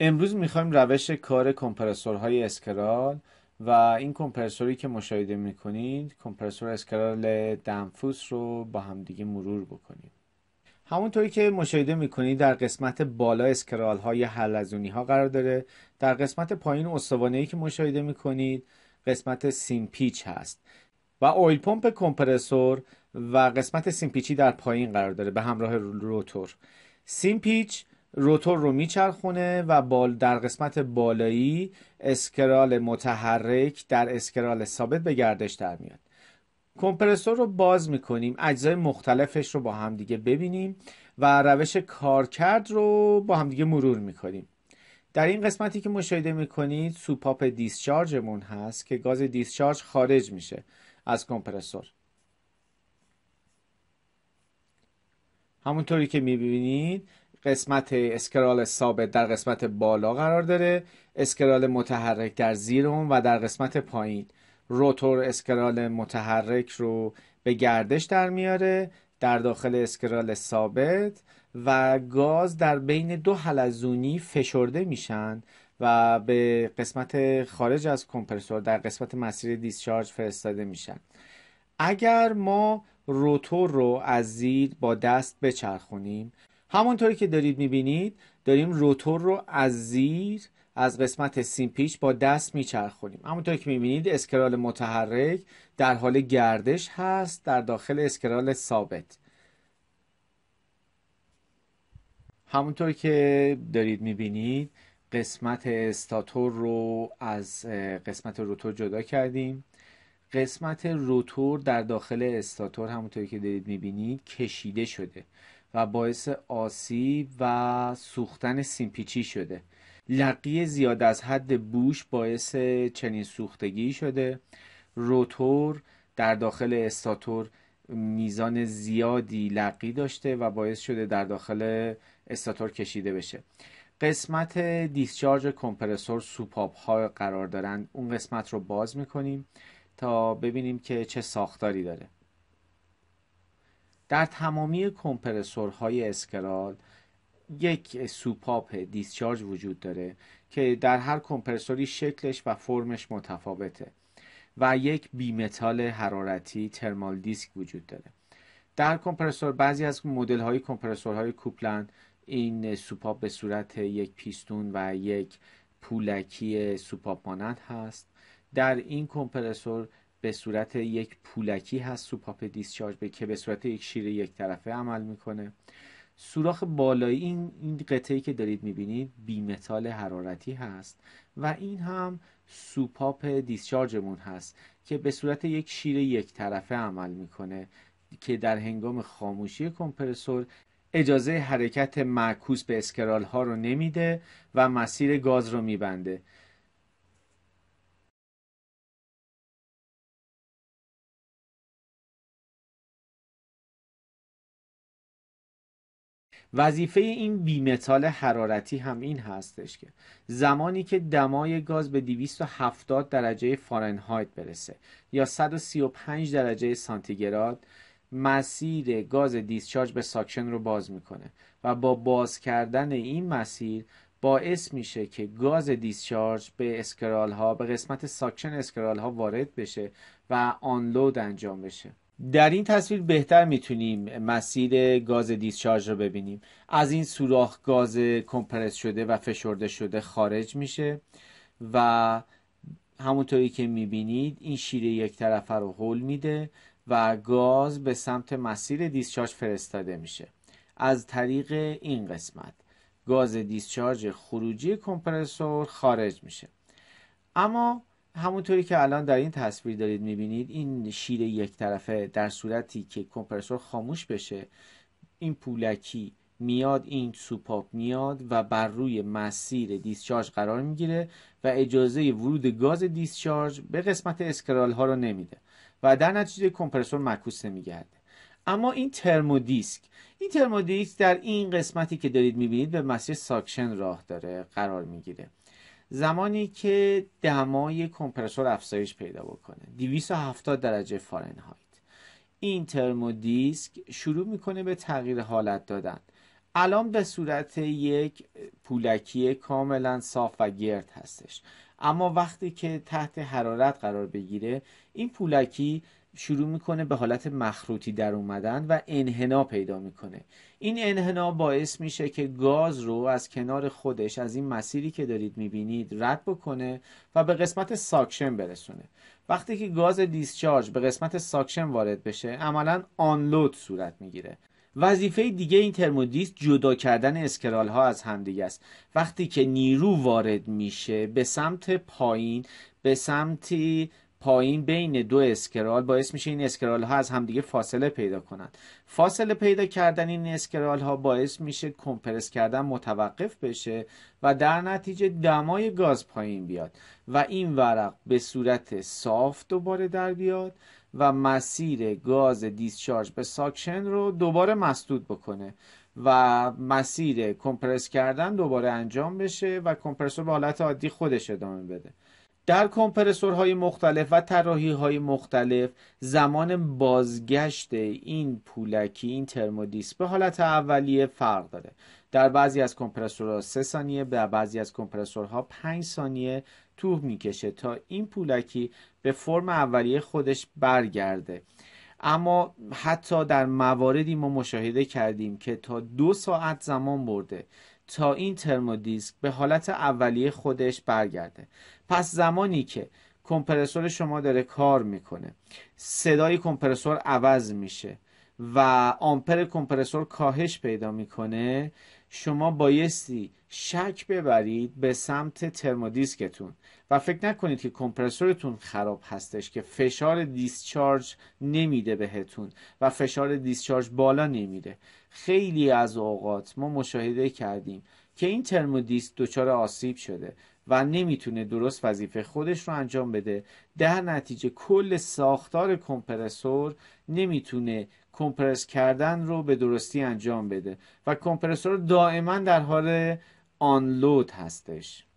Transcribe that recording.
امروز میخوایم روش کار کمپرسورهای اسکرال و این کمپرسوری که مشاهده میکنید کمپرسور اسکرال دمفوس رو با همدیگه مرور بکنیم همونطوری که مشاهده میکنید در قسمت بالا اسکرال های حلزونی ها قرار داره در قسمت پایین استوانه ای که مشاهده میکنید قسمت پیچ هست و اویل پمپ کمپرسور و قسمت سیمپیچی در پایین قرار داره به همراه روتور سیمپیچ روتور رو میچرخونه و بال در قسمت بالایی اسکرال متحرک در اسکرال ثابت به گردش در میاد کمپرسور رو باز میکنیم اجزای مختلفش رو با همدیگه ببینیم و روش کارکرد رو با همدیگه مرور میکنیم در این قسمتی که مشاهده میکنید سوپاپ دیسچارجمون هست که گاز دیسچارج خارج میشه از کمپرسور همونطوری که میبینید قسمت اسکرال ثابت در قسمت بالا قرار داره اسکرال متحرک در زیر اون و در قسمت پایین روتور اسکرال متحرک رو به گردش در میاره در داخل اسکرال ثابت و گاز در بین دو حلزونی فشرده میشن و به قسمت خارج از کمپرسور در قسمت مسیر دیسچارج فرستاده میشن اگر ما روتور رو از زیر با دست بچرخونیم همونطوری که دارید میبینید داریم روتور رو از زیر از قسمت سیم پیچ با دست میچرخونیم همونطوری که میبینید اسکرال متحرک در حال گردش هست در داخل اسکرال ثابت همونطور که دارید میبینید قسمت استاتور رو از قسمت روتور جدا کردیم قسمت روتور در داخل استاتور همونطوری که دارید میبینید کشیده شده و باعث آسیب و سوختن سیمپیچی شده لقی زیاد از حد بوش باعث چنین سوختگی شده روتور در داخل استاتور میزان زیادی لقی داشته و باعث شده در داخل استاتور کشیده بشه قسمت دیسچارج کمپرسور سوپاپ ها قرار دارن اون قسمت رو باز میکنیم تا ببینیم که چه ساختاری داره در تمامی کمپرسورهای اسکرال یک سوپاپ دیسچارج وجود داره که در هر کمپرسوری شکلش و فرمش متفاوته و یک بیمتال حرارتی ترمال دیسک وجود داره در کمپرسور بعضی از مدل های کمپرسور های کوپلند این سوپاپ به صورت یک پیستون و یک پولکی سوپاپ مانند هست در این کمپرسور به صورت یک پولکی هست سوپاپ دیسچارج به که به صورت یک شیر یک طرفه عمل میکنه سوراخ بالایی این این قطعی که دارید میبینید بیمتال حرارتی هست و این هم سوپاپ دیسچارجمون هست که به صورت یک شیر یک طرفه عمل میکنه که در هنگام خاموشی کمپرسور اجازه حرکت معکوس به اسکرال ها رو نمیده و مسیر گاز رو میبنده وظیفه این بیمتال حرارتی هم این هستش که زمانی که دمای گاز به 270 درجه فارنهایت برسه یا 135 درجه سانتیگراد مسیر گاز دیسچارج به ساکشن رو باز میکنه و با باز کردن این مسیر باعث میشه که گاز دیسچارج به اسکرال ها به قسمت ساکشن اسکرال ها وارد بشه و آنلود انجام بشه در این تصویر بهتر میتونیم مسیر گاز دیسچارج رو ببینیم از این سوراخ گاز کمپرس شده و فشرده شده خارج میشه و همونطوری که میبینید این شیره یک طرفه رو هول میده و گاز به سمت مسیر دیسچارج فرستاده میشه از طریق این قسمت گاز دیسچارج خروجی کمپرسور خارج میشه اما همونطوری که الان در این تصویر دارید میبینید این شیر یک طرفه در صورتی که کمپرسور خاموش بشه این پولکی میاد این سوپاپ میاد و بر روی مسیر دیسچارج قرار میگیره و اجازه ورود گاز دیسچارج به قسمت اسکرال ها رو نمیده و در نتیجه کمپرسور مکوس نمیگرده اما این ترمودیسک این ترمودیسک در این قسمتی که دارید میبینید به مسیر ساکشن راه داره قرار میگیره زمانی که دمای کمپرسور افزایش پیدا بکنه 270 درجه فارنهایت این ترمودیسک شروع میکنه به تغییر حالت دادن الان به صورت یک پولکی کاملا صاف و گرد هستش اما وقتی که تحت حرارت قرار بگیره این پولکی شروع میکنه به حالت مخروطی در اومدن و انحنا پیدا میکنه این انحنا باعث میشه که گاز رو از کنار خودش از این مسیری که دارید میبینید رد بکنه و به قسمت ساکشن برسونه وقتی که گاز دیسچارج به قسمت ساکشن وارد بشه عملا آنلود صورت میگیره وظیفه دیگه این ترمودیست جدا کردن اسکرال ها از همدیگه است وقتی که نیرو وارد میشه به سمت پایین به سمتی پایین بین دو اسکرال باعث میشه این اسکرال ها از همدیگه فاصله پیدا کنند فاصله پیدا کردن این اسکرال ها باعث میشه کمپرس کردن متوقف بشه و در نتیجه دمای گاز پایین بیاد و این ورق به صورت صاف دوباره در بیاد و مسیر گاز دیسچارج به ساکشن رو دوباره مسدود بکنه و مسیر کمپرس کردن دوباره انجام بشه و کمپرسور به حالت عادی خودش ادامه بده در کمپرسورهای مختلف و های مختلف زمان بازگشت این پولکی این ترمودیس به حالت اولیه فرق داره در بعضی از کمپرسورها 3 ثانیه در بعضی از کمپرسورها 5 ثانیه توه میکشه تا این پولکی به فرم اولیه خودش برگرده اما حتی در مواردی ما مشاهده کردیم که تا دو ساعت زمان برده تا این ترمودیسک به حالت اولیه خودش برگرده پس زمانی که کمپرسور شما داره کار میکنه صدای کمپرسور عوض میشه و آمپر کمپرسور کاهش پیدا میکنه شما بایستی شک ببرید به سمت ترمودیسکتون و فکر نکنید که کمپرسورتون خراب هستش که فشار دیسچارج نمیده بهتون و فشار دیسچارج بالا نمیره خیلی از اوقات ما مشاهده کردیم که این ترمودیسک دچار آسیب شده و نمیتونه درست وظیفه خودش رو انجام بده در نتیجه کل ساختار کمپرسور نمیتونه کمپرس کردن رو به درستی انجام بده و کمپرسور دائما در حال آنلود هستش